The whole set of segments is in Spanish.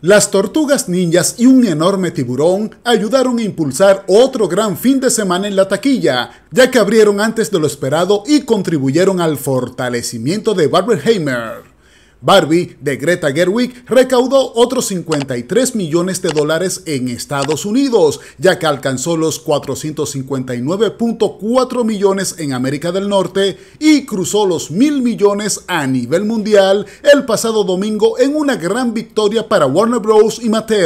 Las tortugas ninjas y un enorme tiburón ayudaron a impulsar otro gran fin de semana en la taquilla, ya que abrieron antes de lo esperado y contribuyeron al fortalecimiento de Barberheimer. Barbie de Greta Gerwig recaudó otros 53 millones de dólares en Estados Unidos, ya que alcanzó los 459.4 millones en América del Norte y cruzó los mil millones a nivel mundial el pasado domingo en una gran victoria para Warner Bros. y Mattel.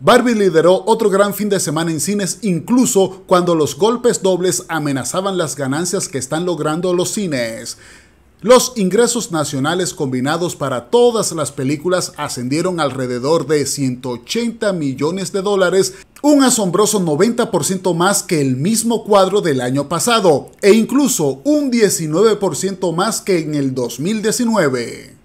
Barbie lideró otro gran fin de semana en cines incluso cuando los golpes dobles amenazaban las ganancias que están logrando los cines. Los ingresos nacionales combinados para todas las películas ascendieron alrededor de 180 millones de dólares, un asombroso 90% más que el mismo cuadro del año pasado e incluso un 19% más que en el 2019.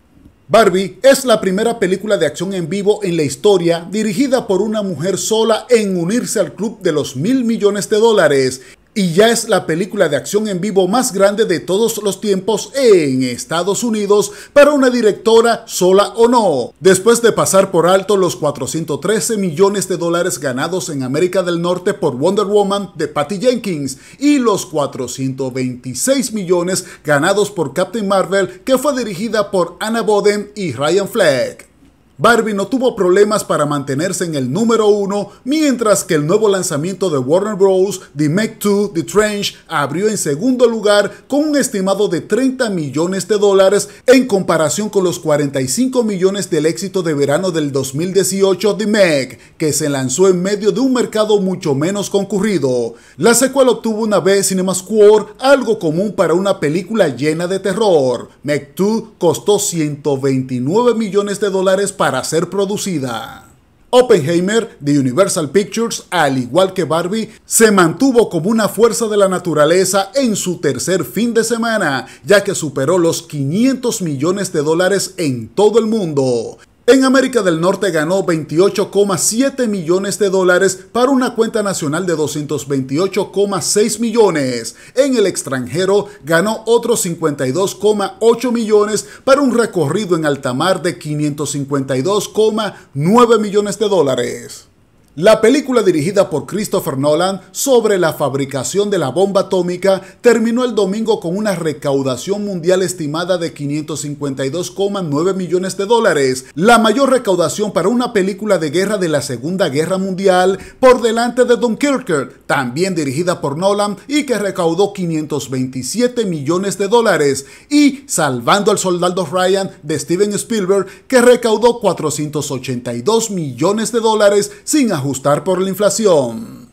Barbie es la primera película de acción en vivo en la historia dirigida por una mujer sola en unirse al club de los mil millones de dólares y ya es la película de acción en vivo más grande de todos los tiempos en Estados Unidos para una directora sola o no. Después de pasar por alto los 413 millones de dólares ganados en América del Norte por Wonder Woman de Patty Jenkins y los 426 millones ganados por Captain Marvel que fue dirigida por Anna Boden y Ryan Fleck. Barbie no tuvo problemas para mantenerse en el número uno, mientras que el nuevo lanzamiento de Warner Bros., The Meg 2, The Trench, abrió en segundo lugar con un estimado de 30 millones de dólares en comparación con los 45 millones del éxito de verano del 2018, The Meg, que se lanzó en medio de un mercado mucho menos concurrido. La secuela obtuvo una B CinemaScore, algo común para una película llena de terror. Meg 2 costó 129 millones de dólares para ser producida. Oppenheimer de Universal Pictures, al igual que Barbie, se mantuvo como una fuerza de la naturaleza en su tercer fin de semana, ya que superó los 500 millones de dólares en todo el mundo. En América del Norte ganó 28,7 millones de dólares para una cuenta nacional de 228,6 millones. En el extranjero ganó otros 52,8 millones para un recorrido en alta mar de 552,9 millones de dólares. La película dirigida por Christopher Nolan sobre la fabricación de la bomba atómica terminó el domingo con una recaudación mundial estimada de 552,9 millones de dólares, la mayor recaudación para una película de guerra de la Segunda Guerra Mundial por delante de Dunkirk, también dirigida por Nolan y que recaudó 527 millones de dólares, y Salvando al Soldado Ryan de Steven Spielberg que recaudó 482 millones de dólares sin ajustar por la inflación.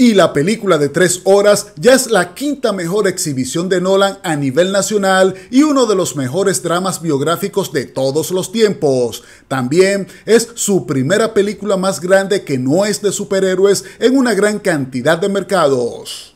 Y la película de tres horas ya es la quinta mejor exhibición de Nolan a nivel nacional y uno de los mejores dramas biográficos de todos los tiempos. También es su primera película más grande que no es de superhéroes en una gran cantidad de mercados.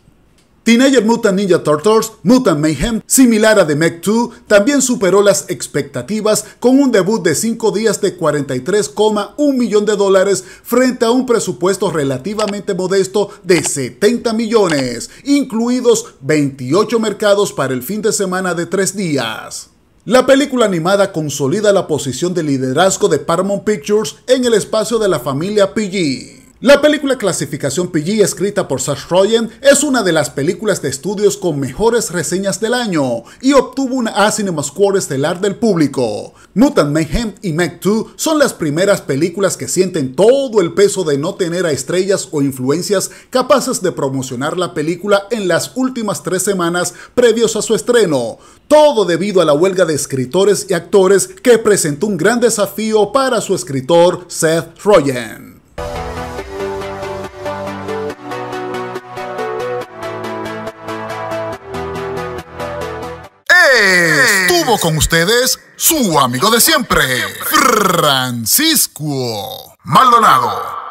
Teenager Mutant Ninja Turtles, Mutant Mayhem, similar a The Mech 2, también superó las expectativas con un debut de 5 días de 43,1 millones de dólares frente a un presupuesto relativamente modesto de 70 millones, incluidos 28 mercados para el fin de semana de 3 días. La película animada consolida la posición de liderazgo de Paramount Pictures en el espacio de la familia PG. La película clasificación PG escrita por Seth Rogen es una de las películas de estudios con mejores reseñas del año y obtuvo una A CinemaScore estelar del público. Mutant Mayhem y Meg 2 son las primeras películas que sienten todo el peso de no tener a estrellas o influencias capaces de promocionar la película en las últimas tres semanas previos a su estreno, todo debido a la huelga de escritores y actores que presentó un gran desafío para su escritor Seth Rogen. con ustedes, su amigo de siempre, Francisco Maldonado.